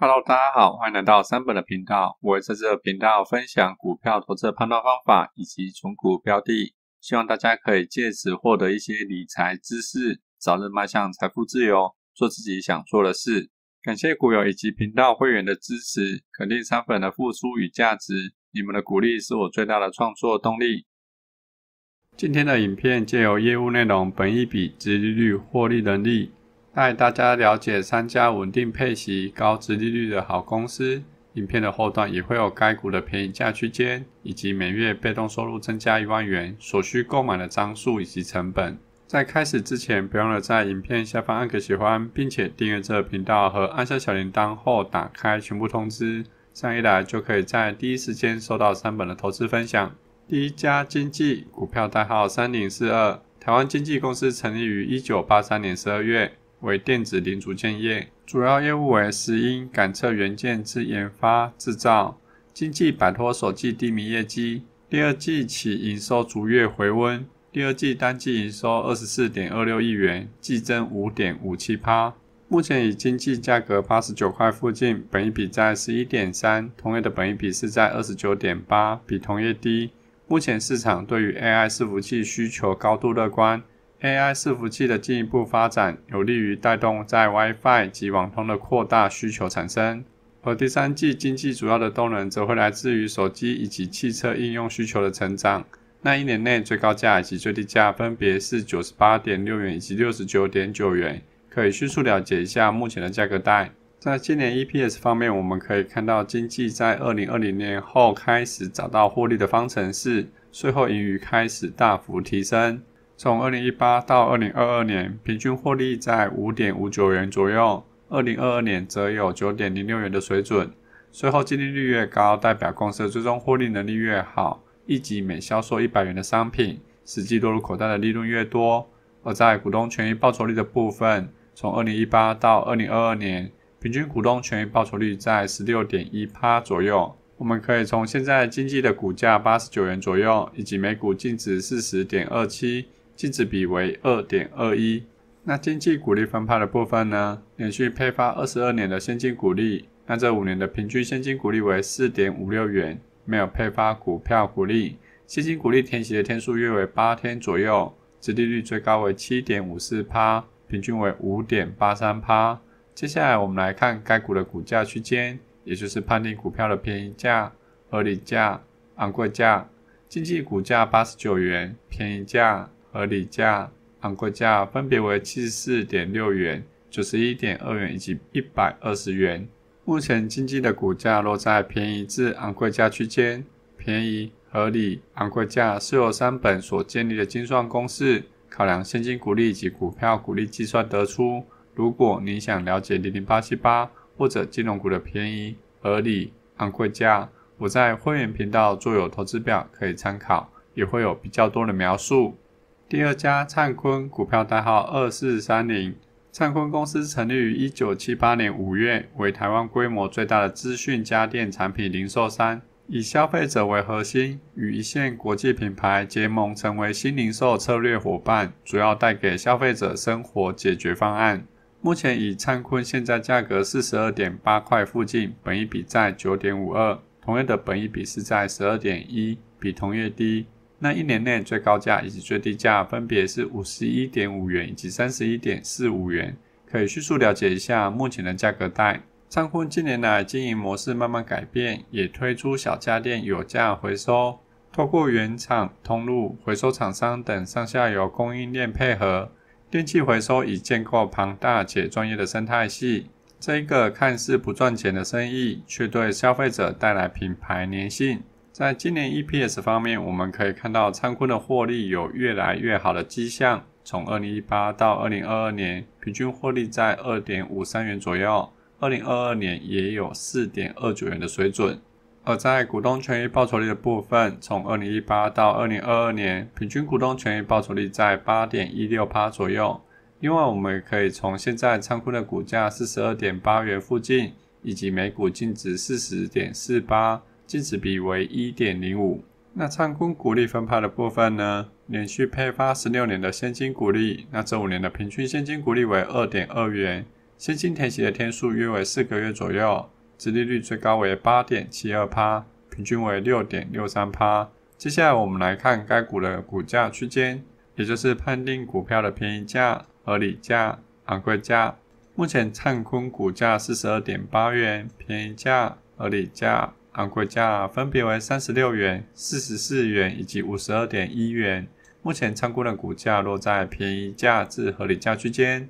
Hello，大家好，欢迎来到三本的频道。我会在这频道分享股票投资判断方法以及选股标的，希望大家可以借此获得一些理财知识，早日迈向财富自由，做自己想做的事。感谢股友以及频道会员的支持，肯定三本的付出与价值。你们的鼓励是我最大的创作动力。今天的影片借由业务内容，本一笔及利率获利能力带大家了解三家稳定配息、高殖利率的好公司。影片的后段也会有该股的便宜价区间，以及每月被动收入增加一万元所需购买的张数以及成本。在开始之前，别忘了在影片下方按个喜欢，并且订阅这个频道和按下小铃铛后打开全部通知，这样一来就可以在第一时间收到三本的投资分享。第一家经纪股票代号三零四二，台湾经纪公司成立于一九八三年十二月。为电子零组件业，主要业务为石英感测元件之研发制造。经济摆脱首季低迷业绩，第二季起营收逐月回温。第二季单季营收二十四点二六亿元，季增五点五七%。目前以经济价格八十九块附近，本一比在十一点三，同业的本一比是在二十九点八，比同业低。目前市场对于 AI 伺服器需求高度乐观。AI 伺服器的进一步发展，有利于带动在 WiFi 及网通的扩大需求产生。而第三季经济主要的动能，则会来自于手机以及汽车应用需求的成长。那一年内最高价以及最低价，分别是九十八点六元以及六十九点九元，可以迅速了解一下目前的价格带。在今年 EPS 方面，我们可以看到经济在二零二零年后开始找到获利的方程式，税后盈余开始大幅提升。从二零一八到二零二二年，平均获利在五点五九元左右，二零二二年则有九点零六元的水准。税后净利率越高，代表公司最终获利能力越好，以及每销售一百元的商品，实际落入口袋的利润越多。而在股东权益报酬率的部分，从二零一八到二零二二年，平均股东权益报酬率在十六点一趴左右。我们可以从现在经济的股价八十九元左右，以及每股净值四十点二七。净值比为二点二一。那经济股利分派的部分呢？连续配发二十二年的现金股利。那这五年的平均现金股利为四点五六元，没有配发股票股利。现金股利填息的天数约为八天左右，殖利率最高为七点五四趴，平均为五点八三趴。接下来我们来看该股的股价区间，也就是判定股票的便宜价、合理价、昂贵价。经济股价八十九元，便宜价。合理价、昂贵价分别为七十四点六元、九十一点二元以及一百二十元。目前经济的股价落在便宜至昂贵价区间，便宜、合理、昂贵价是由三本所建立的精算公式，考量现金股利以及股票股利计算得出。如果你想了解零零八七八或者金融股的便宜、合理、昂贵价，我在会员频道做有投资表可以参考，也会有比较多的描述。第二家灿坤，股票代号二四三零。灿坤公司成立于一九七八年五月，为台湾规模最大的资讯家电产品零售商，以消费者为核心，与一线国际品牌结盟，成为新零售策略伙伴，主要带给消费者生活解决方案。目前以灿坤现在价格四十二点八块附近，本一比在九点五二，同业的本一比是在十二点一，比同业低。那一年内最高价以及最低价分别是五十一点五元以及三十一点四五元，可以迅速了解一下目前的价格带。仓库近年来经营模式慢慢改变，也推出小家电有价回收，透过原厂、通路、回收厂商等上下游供应链配合，电器回收已建构庞大且专业的生态系。这一个看似不赚钱的生意，却对消费者带来品牌粘性。在今年 EPS 方面，我们可以看到仓库的获利有越来越好的迹象。从2018到2022年，平均获利在2.53元左右，2022年也有4.29元的水准。而在股东权益报酬率的部分，从2018到2022年，平均股东权益报酬率在8.168左右。另外，我们可以从现在仓库的股价42.8元附近，以及每股净值40.48。净值比为一点零五。那唱空股利分派的部分呢？连续配发十六年的现金股利，那这五年的平均现金股利为二点二元，现金填息的天数约为四个月左右，殖利率最高为八点七二趴，平均为六点六三趴。接下来我们来看该股的股价区间，也就是判定股票的便宜价、合理价、昂贵价。目前唱空股价四十二点八元，便宜价、合理价。昂贵价分别为三十六元、四十四元以及五十二点一元，目前参股的股价落在便宜价至合理价区间。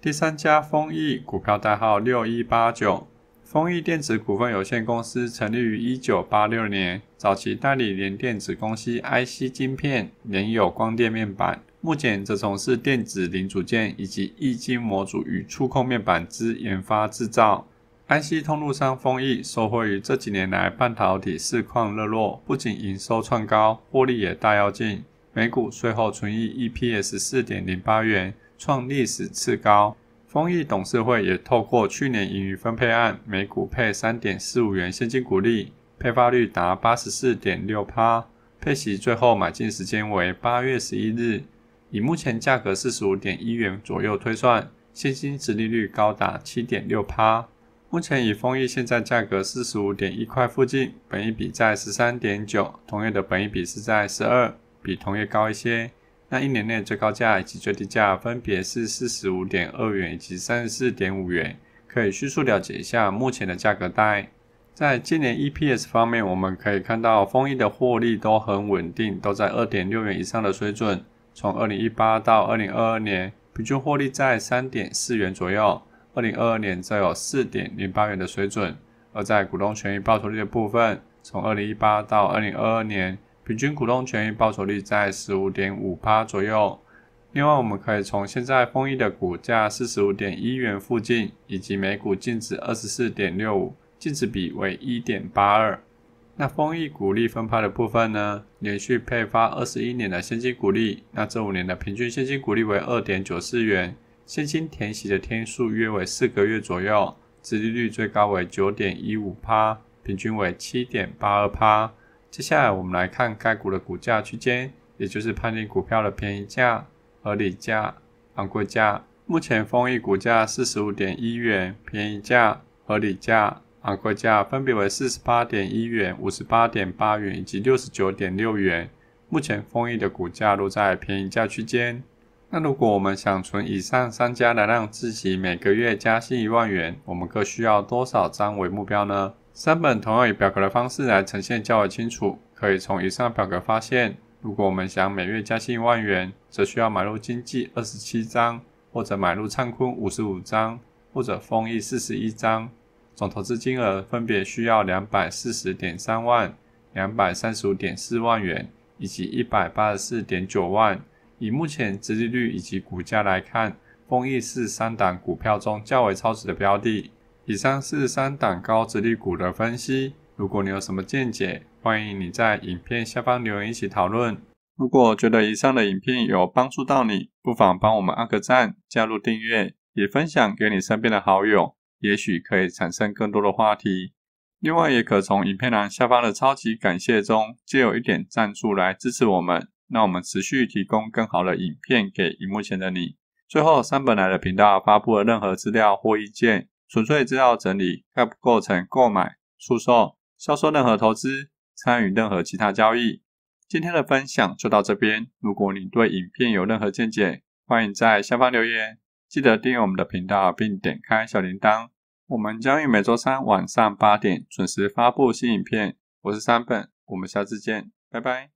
第三家，丰益股票代号六一八九，丰益电子股份有限公司成立于一九八六年，早期代理联电子公司 IC 晶片、联友光电面板，目前则从事电子零组件以及液晶模组与触控面板之研发制造。安溪通路商丰益，收获于这几年来半导体市况热络，不仅营收创高，获利也大跃进。每股税后存益 EPS 四点零八元，创历史次高。丰益董事会也透过去年盈余分配案，每股配三点四五元现金股利，配发率达八十四点六八。配息最后买进时间为八月十一日，以目前价格四十五点一元左右推算，现金殖利率高达七点六八。目前以丰益现在价格四十五点一块附近，本益比在十三点九，同业的本益比是在十二，比同业高一些。那一年内最高价以及最低价分别是四十五点二元以及三十四点五元，可以迅速了解一下目前的价格带。在今年 EPS 方面，我们可以看到丰益的获利都很稳定，都在二点六元以上的水准。从二零一八到二零二二年，平均获利在三点四元左右。二零二二年则有四点零八元的水准，而在股东权益报酬率的部分，从二零一八到二零二二年，平均股东权益报酬率在十五点五趴左右。另外，我们可以从现在丰益的股价四十五点一元附近，以及每股净值二十四点六五，净值比为一点八二。那丰益股利分派的部分呢？连续配发二十一年的现金股利，那这五年的平均现金股利为二点九四元。现金填息的天数约为四个月左右，殖利率最高为九点一五趴，平均为七点八二趴。接下来我们来看该股的股价区间，也就是判定股票的便宜价、合理价、昂贵价。目前丰益股价四十五点一元，便宜价、合理价、昂贵价分别为四十八点一元、五十八点八元以及六十九点六元。目前丰益的股价落在便宜价区间。那如果我们想存以上三家来让自己每个月加息一万元，我们各需要多少张为目标呢？三本同样以表格的方式来呈现较为清楚。可以从以上表格发现，如果我们想每月加息一万元，则需要买入经济二十七张，或者买入灿坤五十五张，或者丰益四十一张。总投资金额分别需要两百四十点三万、两百三十五点四万元以及一百八十四点九万。以目前殖利率以及股价来看，丰益是三档股票中较为超值的标的。以上是三档高殖利率股的分析。如果你有什么见解，欢迎你在影片下方留言一起讨论。如果觉得以上的影片有帮助到你，不妨帮我们按个赞，加入订阅，也分享给你身边的好友，也许可以产生更多的话题。另外，也可从影片栏下方的超级感谢中，借有一点赞助来支持我们。那我们持续提供更好的影片给屏幕前的你。最后，三本来的频道发布了任何资料或意见，纯粹资料整理，概不构成购买、出售、销售任何投资、参与任何其他交易。今天的分享就到这边。如果你对影片有任何见解，欢迎在下方留言。记得订阅我们的频道，并点开小铃铛。我们将于每周三晚上八点准时发布新影片。我是三本，我们下次见，拜拜。